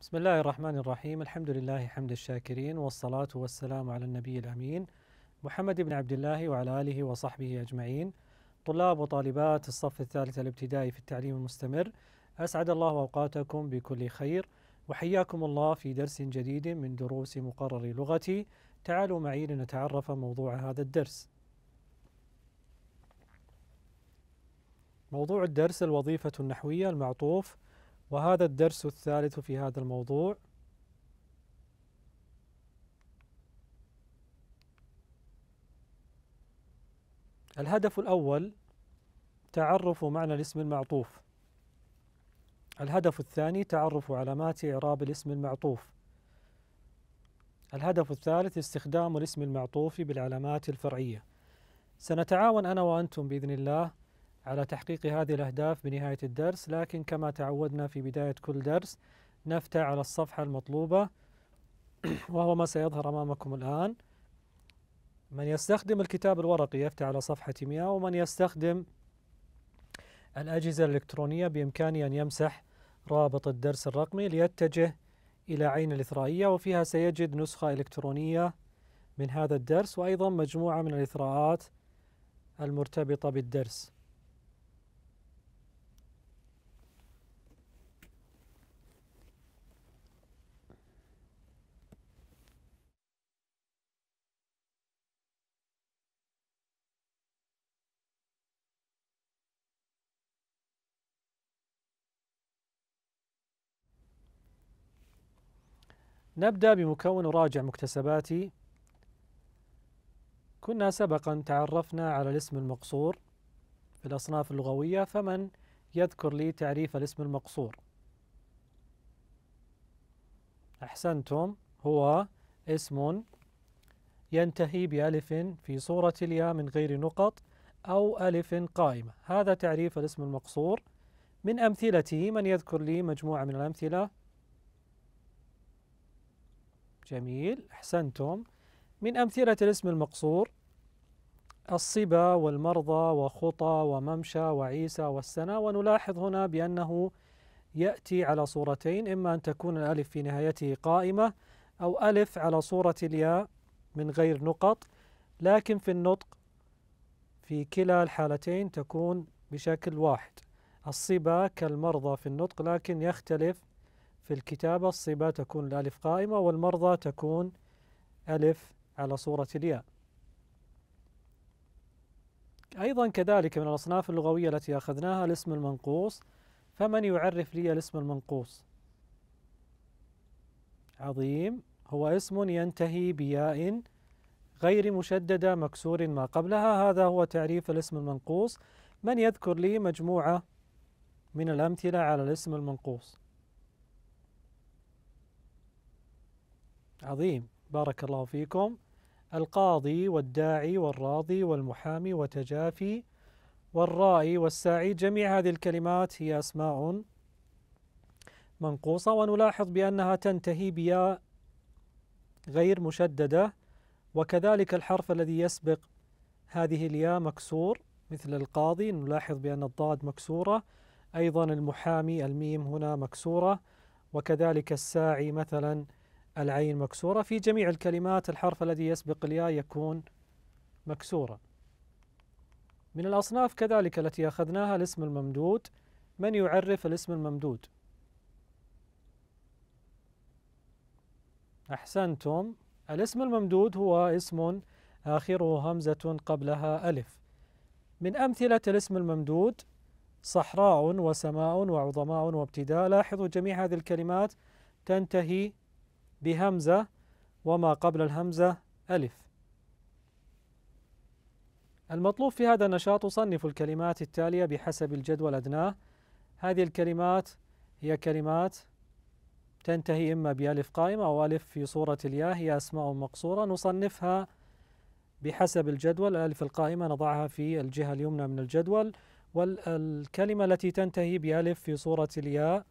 بسم الله الرحمن الرحيم الحمد لله حمد الشاكرين والصلاة والسلام على النبي الأمين محمد بن عبد الله وعلى آله وصحبه أجمعين طلاب وطالبات الصف الثالث الابتدائي في التعليم المستمر أسعد الله أوقاتكم بكل خير وحياكم الله في درس جديد من دروس مقرر لغتي تعالوا معي لنتعرف موضوع هذا الدرس موضوع الدرس الوظيفة النحوية المعطوف وهذا الدرس الثالث في هذا الموضوع الهدف الأول تعرف معنى الاسم المعطوف الهدف الثاني تعرف علامات إعراب الاسم المعطوف الهدف الثالث استخدام الاسم المعطوف بالعلامات الفرعية سنتعاون أنا وأنتم بإذن الله على تحقيق هذه الأهداف بنهاية الدرس لكن كما تعودنا في بداية كل درس نفتح على الصفحة المطلوبة وهو ما سيظهر أمامكم الآن من يستخدم الكتاب الورقي يفتح على صفحة 100 ومن يستخدم الأجهزة الإلكترونية بإمكانه أن يمسح رابط الدرس الرقمي ليتجه إلى عين الإثرائية وفيها سيجد نسخة إلكترونية من هذا الدرس وأيضا مجموعة من الإثراءات المرتبطة بالدرس نبدأ بمكون راجع مكتسباتي كنا سبقا تعرفنا على الاسم المقصور في الأصناف اللغوية فمن يذكر لي تعريف الاسم المقصور أحسنتم هو اسم ينتهي بألف في صورة الياء من غير نقط أو ألف قائمة هذا تعريف الاسم المقصور من أمثلته من يذكر لي مجموعة من الأمثلة جميل أحسنتم من أمثلة الاسم المقصور الصبا والمرضى وخطى وممشى وعيسى والسنة ونلاحظ هنا بأنه يأتي على صورتين إما أن تكون الألف في نهايته قائمة أو ألف على صورة الياء من غير نقط لكن في النطق في كلا الحالتين تكون بشكل واحد الصبا كالمرضى في النطق لكن يختلف في الكتابة الصبا تكون الألف قائمة والمرضى تكون ألف على صورة الياء أيضا كذلك من الأصناف اللغوية التي أخذناها الاسم المنقوص فمن يعرف لي الاسم المنقوص عظيم هو اسم ينتهي بياء غير مشددة مكسور ما قبلها هذا هو تعريف الاسم المنقوص من يذكر لي مجموعة من الأمثلة على الاسم المنقوص عظيم بارك الله فيكم القاضي والداعي والراضي والمحامي وتجافي والرائي والساعي جميع هذه الكلمات هي أسماء منقوصة ونلاحظ بأنها تنتهي بياء غير مشددة وكذلك الحرف الذي يسبق هذه الياء مكسور مثل القاضي نلاحظ بأن الضاد مكسورة أيضا المحامي الميم هنا مكسورة وكذلك الساعي مثلا العين مكسورة في جميع الكلمات الحرف الذي يسبق الياء يكون مكسورا من الأصناف كذلك التي أخذناها الاسم الممدود من يعرف الاسم الممدود أحسنتم الاسم الممدود هو اسم آخره همزة قبلها ألف من أمثلة الاسم الممدود صحراء وسماء وعظماء وابتداء لاحظوا جميع هذه الكلمات تنتهي بهمزة وما قبل الهمزة ألف المطلوب في هذا النشاط صنف الكلمات التالية بحسب الجدول أدناه هذه الكلمات هي كلمات تنتهي إما بألف قائمة أو ألف في صورة الياء هي أسماء مقصورة نصنفها بحسب الجدول الألف القائمة نضعها في الجهة اليمنى من الجدول والكلمة التي تنتهي بألف في صورة الياء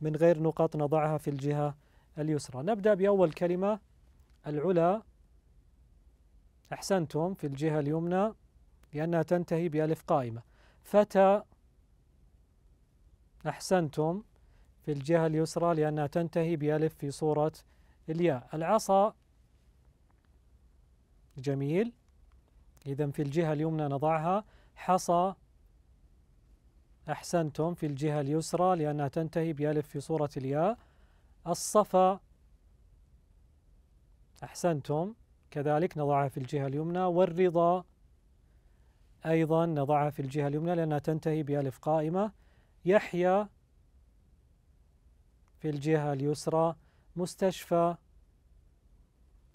من غير نقاط نضعها في الجهة اليسرى نبدأ بأول كلمة العلا أحسنتم في الجهة اليمنى لأنها تنتهي بألف قائمة فتى أحسنتم في الجهة اليسرى لأنها تنتهي بألف في صورة الياء العصا جميل إذا في الجهة اليمنى نضعها حصى أحسنتم في الجهة اليسرى لأنها تنتهي بألف في صورة الياء الصفا أحسنتم كذلك نضعها في الجهة اليمنى والرضا أيضا نضعها في الجهة اليمنى لأنها تنتهي بألف قائمة يحيى في الجهة اليسرى مستشفى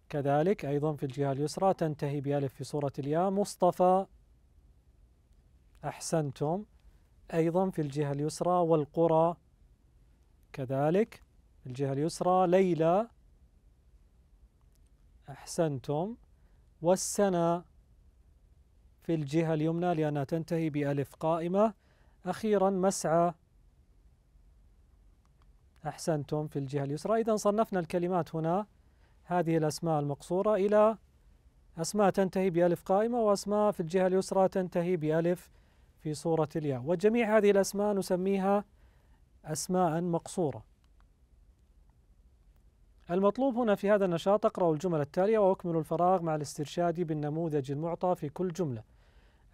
كذلك أيضا في الجهة اليسرى تنتهي بألف في صورة الياء مصطفى أحسنتم أيضا في الجهة اليسرى والقرى كذلك الجهة اليسرى ليلى أحسنتم والسنة في الجهة اليمنى لأنها تنتهي بألف قائمة أخيرا مسعى أحسنتم في الجهة اليسرى إذا صنفنا الكلمات هنا هذه الأسماء المقصورة إلى أسماء تنتهي بألف قائمة وأسماء في الجهة اليسرى تنتهي بألف في صورة الياء وجميع هذه الأسماء نسميها أسماء مقصورة المطلوب هنا في هذا النشاط أقرأ الجمل التالية وأكمل الفراغ مع الاسترشاد بالنموذج المعطى في كل جملة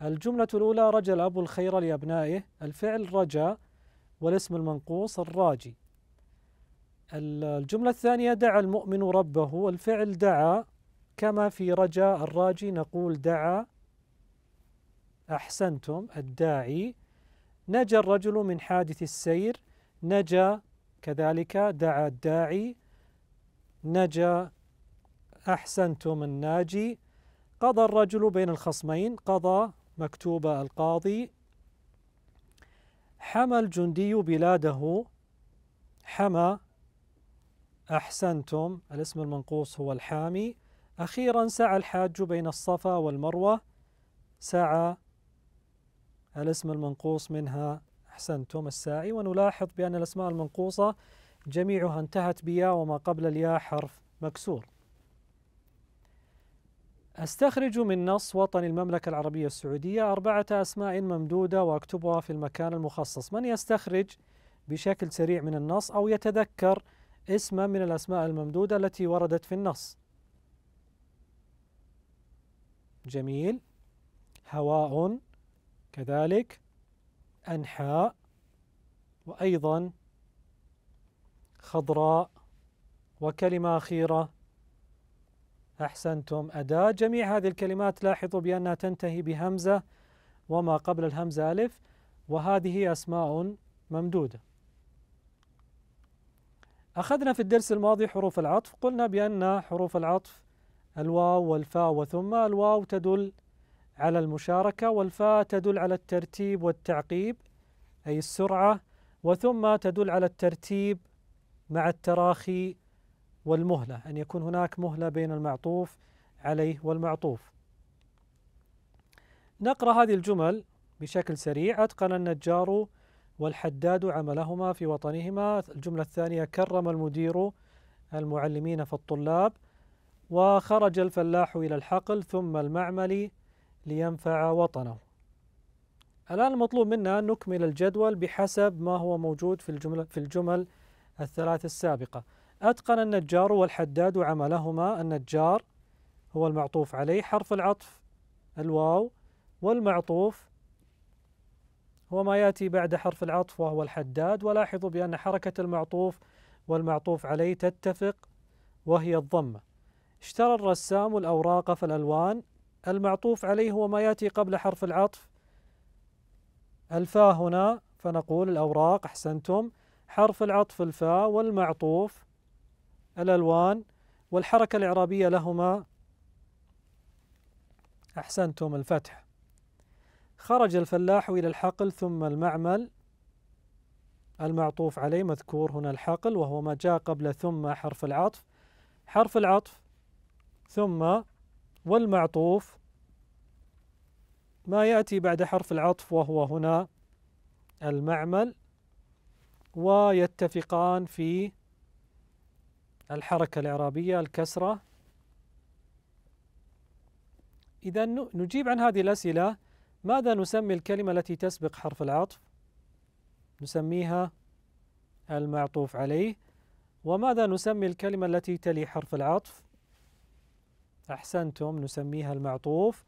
الجملة الأولى رجى الأب الخير لأبنائه الفعل رجا والاسم المنقوص الراجي الجملة الثانية دعا المؤمن ربه الفعل دعا كما في رجا الراجي نقول دعا أحسنتم الداعي نجا الرجل من حادث السير نجا كذلك دعا الداعي نجا أحسنتم الناجي قضى الرجل بين الخصمين قضى مكتوب القاضي حمى الجندي بلاده حمى أحسنتم الاسم المنقوص هو الحامي أخيرا سعى الحاج بين الصفا والمروة سعى الاسم المنقوص منها أحسنتم الساعي ونلاحظ بأن الأسماء المنقوصة جميعها انتهت بياء وما قبل الياء حرف مكسور أستخرج من نص وطن المملكة العربية السعودية أربعة أسماء ممدودة وأكتبها في المكان المخصص من يستخرج بشكل سريع من النص أو يتذكر اسما من الأسماء الممدودة التي وردت في النص جميل هواء كذلك أنحاء وأيضا خضراء وكلمة أخيرة أحسنتم أداة جميع هذه الكلمات لاحظوا بأنها تنتهي بهمزة وما قبل الهمزة ألف وهذه أسماء ممدودة أخذنا في الدرس الماضي حروف العطف قلنا بأن حروف العطف الواو والفاء وثم الواو تدل على المشاركة والفاء تدل على الترتيب والتعقيب أي السرعة وثم تدل على الترتيب مع التراخي والمهلة أن يكون هناك مهلة بين المعطوف عليه والمعطوف نقرأ هذه الجمل بشكل سريع أتقن النجار والحداد عملهما في وطنهما الجملة الثانية كرم المدير المعلمين فالطلاب وخرج الفلاح إلى الحقل ثم المعمل لينفع وطنه الآن المطلوب منا أن نكمل الجدول بحسب ما هو موجود في الجمل, في الجمل الثلاث السابقة أتقن النجار والحداد عملهما النجار هو المعطوف عليه حرف العطف الواو والمعطوف هو ما يأتي بعد حرف العطف وهو الحداد ولاحظوا بأن حركة المعطوف والمعطوف عليه تتفق وهي الضمة اشترى الرسام الأوراق فالألوان المعطوف عليه هو ما يأتي قبل حرف العطف الفاء هنا فنقول الأوراق أحسنتم حرف العطف الفاء والمعطوف الألوان والحركة الإعرابية لهما أحسنتم الفتح خرج الفلاح إلى الحقل ثم المعمل المعطوف عليه مذكور هنا الحقل وهو ما جاء قبل ثم حرف العطف حرف العطف ثم والمعطوف ما يأتي بعد حرف العطف وهو هنا المعمل ويتفقان في الحركة الإعرابية الكسرة إذا نجيب عن هذه الأسئلة ماذا نسمي الكلمة التي تسبق حرف العطف نسميها المعطوف عليه وماذا نسمي الكلمة التي تلي حرف العطف أحسنتم نسميها المعطوف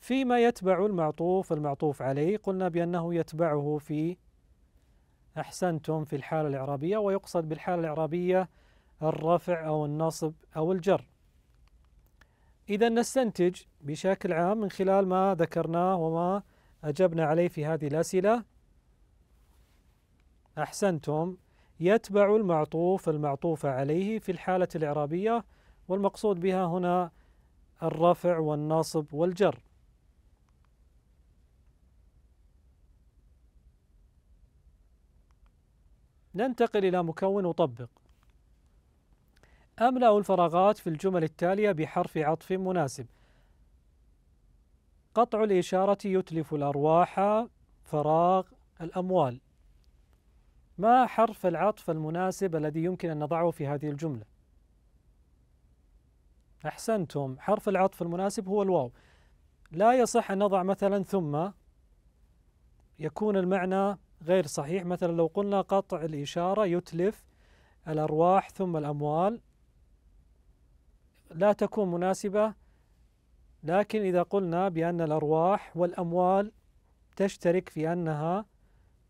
فيما يتبع المعطوف المعطوف عليه قلنا بأنه يتبعه في أحسنتم في الحالة الإعرابية ويقصد بالحالة الإعرابية الرفع أو النصب أو الجر إذا نستنتج بشكل عام من خلال ما ذكرناه وما أجبنا عليه في هذه الأسئلة أحسنتم يتبع المعطوف المعطوف عليه في الحالة الإعرابية والمقصود بها هنا الرفع والنصب والجر ننتقل إلى مكون وطبق أملأ الفراغات في الجمل التالية بحرف عطف مناسب قطع الإشارة يتلف الأرواح فراغ الأموال ما حرف العطف المناسب الذي يمكن أن نضعه في هذه الجملة أحسنتم حرف العطف المناسب هو الواو لا يصح أن نضع مثلا ثم يكون المعنى غير صحيح مثلا لو قلنا قطع الإشارة يتلف الأرواح ثم الأموال لا تكون مناسبة لكن إذا قلنا بأن الأرواح والأموال تشترك في أنها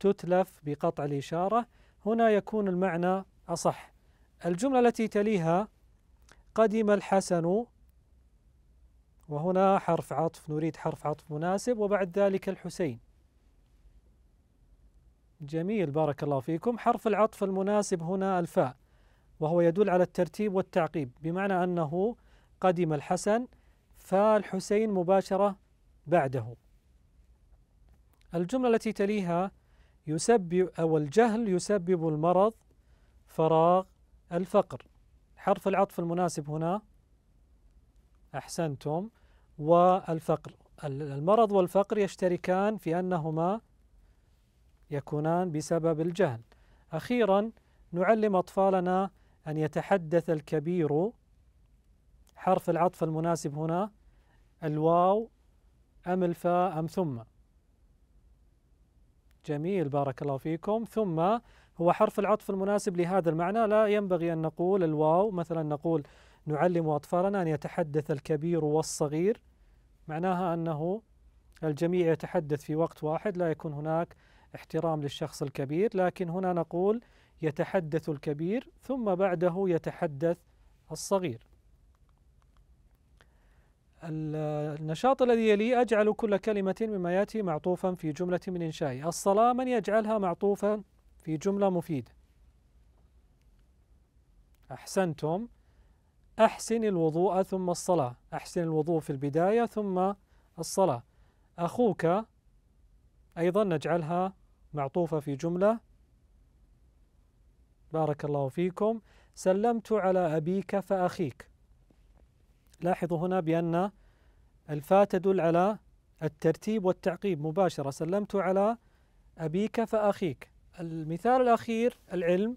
تتلف بقطع الإشارة هنا يكون المعنى أصح الجملة التي تليها قدم الحسن وهنا حرف عطف نريد حرف عطف مناسب وبعد ذلك الحسين جميل بارك الله فيكم حرف العطف المناسب هنا الفاء وهو يدل على الترتيب والتعقيب بمعنى أنه قدم الحسن فالحسين مباشرة بعده الجملة التي تليها يسبب أو الجهل يسبب المرض فراغ الفقر حرف العطف المناسب هنا أحسنتم والفقر المرض والفقر يشتركان في أنهما يكونان بسبب الجهل أخيرا نعلم أطفالنا أن يتحدث الكبير حرف العطف المناسب هنا الواو أم الفاء أم ثم جميل بارك الله فيكم ثم هو حرف العطف المناسب لهذا المعنى لا ينبغي أن نقول الواو مثلا نقول نعلم أطفالنا أن يتحدث الكبير والصغير معناها أنه الجميع يتحدث في وقت واحد لا يكون هناك احترام للشخص الكبير لكن هنا نقول يتحدث الكبير ثم بعده يتحدث الصغير النشاط الذي يلي أجعل كل كلمة مما يأتي معطوفا في جملة من إنشائي الصلاة من يجعلها معطوفا في جملة مفيدة أحسنتم أحسن الوضوء ثم الصلاة أحسن الوضوء في البداية ثم الصلاة أخوك أيضا نجعلها معطوفة في جملة بارك الله فيكم سلمت على أبيك فأخيك لاحظوا هنا بأن الفاء تدل على الترتيب والتعقيب مباشرة سلمت على أبيك فأخيك المثال الأخير العلم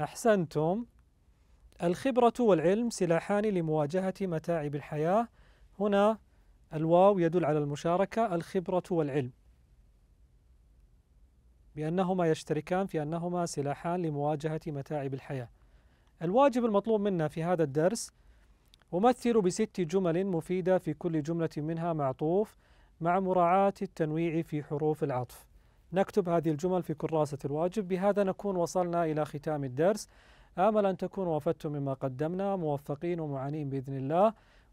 أحسنتم الخبرة والعلم سلاحان لمواجهة متاعب الحياة هنا الواو يدل على المشاركة الخبرة والعلم بأنهما يشتركان في أنهما سلاحان لمواجهة متاعب الحياة الواجب المطلوب منا في هذا الدرس أمثل بست جمل مفيدة في كل جملة منها معطوف مع مراعاة التنويع في حروف العطف نكتب هذه الجمل في كراسة الواجب بهذا نكون وصلنا إلى ختام الدرس آمل أن تكونوا وفدتم مما قدمنا موفقين ومعانين بإذن الله